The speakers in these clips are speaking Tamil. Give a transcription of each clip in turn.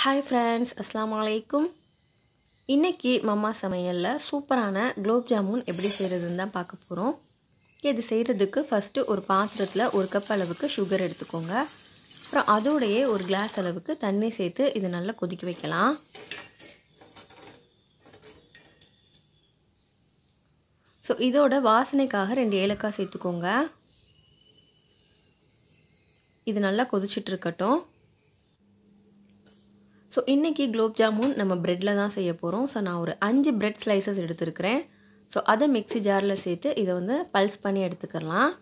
ஹாய் ஃப்ரெண்ட்ஸ் அஸ்லாம் அலைக்கும் இன்றைக்கி மம்மா சமையலில் சூப்பரான குலோப் ஜாமுன் எப்படி செய்கிறதுன்னு தான் பார்க்க போகிறோம் இது செய்கிறதுக்கு ஃபஸ்ட்டு ஒரு பாத்திரத்தில் ஒரு கப் அளவுக்கு சுகர் எடுத்துக்கோங்க அப்புறம் அதோடையே ஒரு கிளாஸ் அளவுக்கு தண்ணி சேர்த்து இதை நல்லா கொதிக்க வைக்கலாம் ஸோ இதோட வாசனைக்காக ரெண்டு ஏலக்காய் சேர்த்துக்கோங்க இது நல்லா கொதிச்சிட்டு இருக்கட்டும் ஸோ இன்றைக்கி குலோப் ஜாமுன் நம்ம ப்ரெட்டில் தான் செய்ய போகிறோம் ஸோ நான் ஒரு அஞ்சு ப்ரெட் ஸ்லைசஸ் எடுத்துருக்கிறேன் ஸோ அதை மிக்சி ஜாரில் சேர்த்து இதை வந்து பல்ஸ் பண்ணி எடுத்துக்கலாம்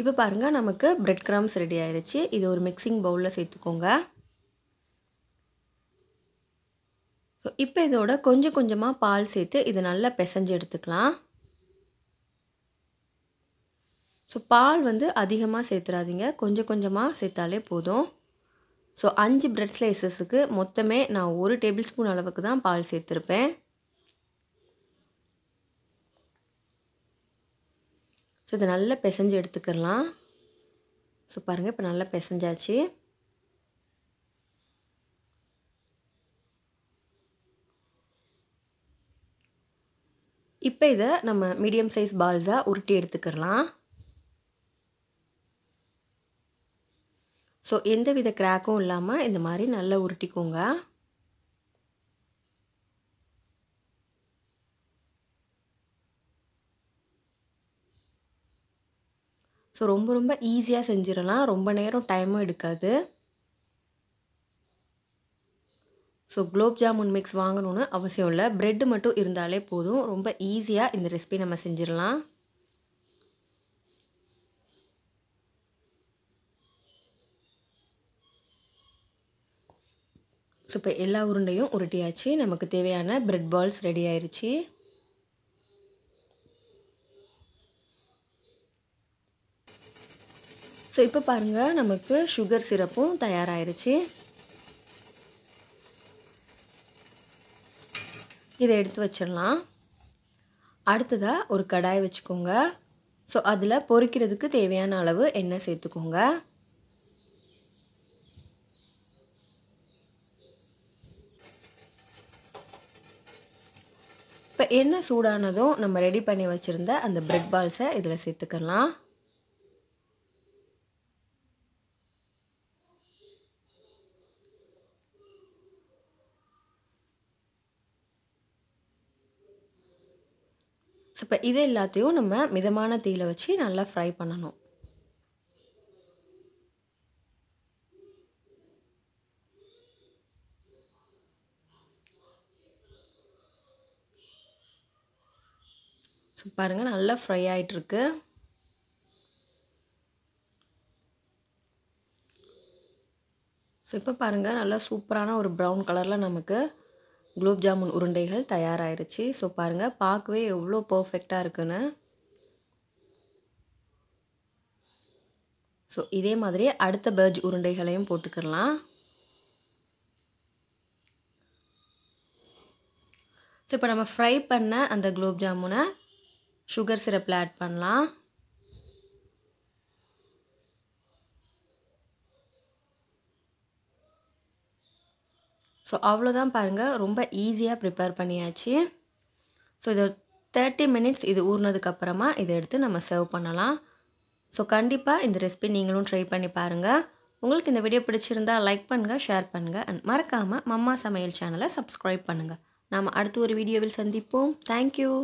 இப்போ பாருங்கள் நமக்கு ப்ரெட் க்ரம்ஸ் ரெடி ஆயிடுச்சு இது ஒரு மிக்சிங் பவுலில் சேர்த்துக்கோங்க ஸோ இப்போ இதோட கொஞ்சம் கொஞ்சமாக பால் சேர்த்து இது நல்லா பிசைஞ்சு எடுத்துக்கலாம் ஸோ பால் வந்து அதிகமாக சேர்த்துறாதீங்க கொஞ்சம் கொஞ்சமாக சேர்த்தாலே போதும் ஸோ அஞ்சு பிரெட் ஸ்லைசஸுக்கு மொத்தமே நான் ஒரு டேபிள் ஸ்பூன் அளவுக்கு தான் பால் சேர்த்துருப்பேன் ஸோ இதை நல்லா பிசைஞ்சு எடுத்துக்கலாம் ஸோ பாருங்கள் இப்போ நல்லா பிசைஞ்சாச்சு இப்போ இதை நம்ம மீடியம் சைஸ் பால்ஸாக உருட்டி எடுத்துக்கிறலாம் ஸோ எந்த வித கிராக்கும் இல்லாமல் இந்த மாதிரி நல்லா உருட்டிக்கோங்க ஸோ ரொம்ப ரொம்ப ஈஸியாக செஞ்சிடலாம் ரொம்ப நேரம் டைமும் எடுக்காது ஸோ குலோப் ஜாமுன் மிக்ஸ் வாங்கணும்னு அவசியம் இல்லை ப்ரெட்டு மட்டும் இருந்தாலே போதும் ரொம்ப ஈஸியாக இந்த ரெசிபி நம்ம செஞ்சிடலாம் ஸோ இப்போ எல்லா உருண்டையும் உருட்டியாச்சு நமக்கு தேவையான பிரெட் பால்ஸ் ரெடி ஆயிடுச்சு ஸோ இப்போ பாருங்கள் நமக்கு சுகர் சிரப்பும் தயாராகிருச்சு இதை எடுத்து வச்சிடலாம் அடுத்ததாக ஒரு கடாய் வச்சுக்கோங்க ஸோ அதில் பொறிக்கிறதுக்கு தேவையான அளவு எண்ணெய் சேர்த்துக்கோங்க இப்போ என்ன சூடானதும் நம்ம ரெடி பண்ணி வச்சுருந்த அந்த பிரெட் பால்ஸை இதில் சேர்த்துக்கலாம் ஸோ இப்போ இது எல்லாத்தையும் நம்ம மிதமான தீயில் வச்சு நல்லா ஃப்ரை பண்ணணும் பாருங்கள் நல்லா ஃப்ரை ஆகிட்டுருக்கு ஸோ இப்போ பாருங்கள் நல்லா சூப்பரான ஒரு ப்ரௌன் கலரில் நமக்கு குலோப் ஜாமுன் உருண்டைகள் தயாராகிருச்சு ஸோ பாருங்கள் பார்க்கவே எவ்வளோ பர்ஃபெக்டாக இருக்குன்னு ஸோ இதே மாதிரி அடுத்த பேர்ஜ் உருண்டைகளையும் போட்டுக்கிடலாம் ஸோ இப்போ நம்ம ஃப்ரை பண்ண அந்த குலோப் ஜாமுனை சுகர் சிரப்பில் ஆட் பண்ணலாம் ஸோ அவ்வளோதான் பாருங்கள் ரொம்ப ஈஸியாக ப்ரிப்பேர் பண்ணியாச்சு ஸோ இதை தேர்ட்டி மினிட்ஸ் இது ஊறினதுக்கப்புறமா இதை எடுத்து நம்ம சர்வ் பண்ணலாம் ஸோ கண்டிப்பாக இந்த ரெசிபி நீங்களும் ட்ரை பண்ணி பாருங்கள் உங்களுக்கு இந்த வீடியோ பிடிச்சிருந்தா லைக் பண்ணுங்கள் ஷேர் பண்ணுங்கள் அண்ட் மறக்காமல் மம்மா சமையல் சேனலை சப்ஸ்கிரைப் பண்ணுங்கள் நாம் அடுத்து ஒரு வீடியோவில் சந்திப்போம் தேங்க்யூ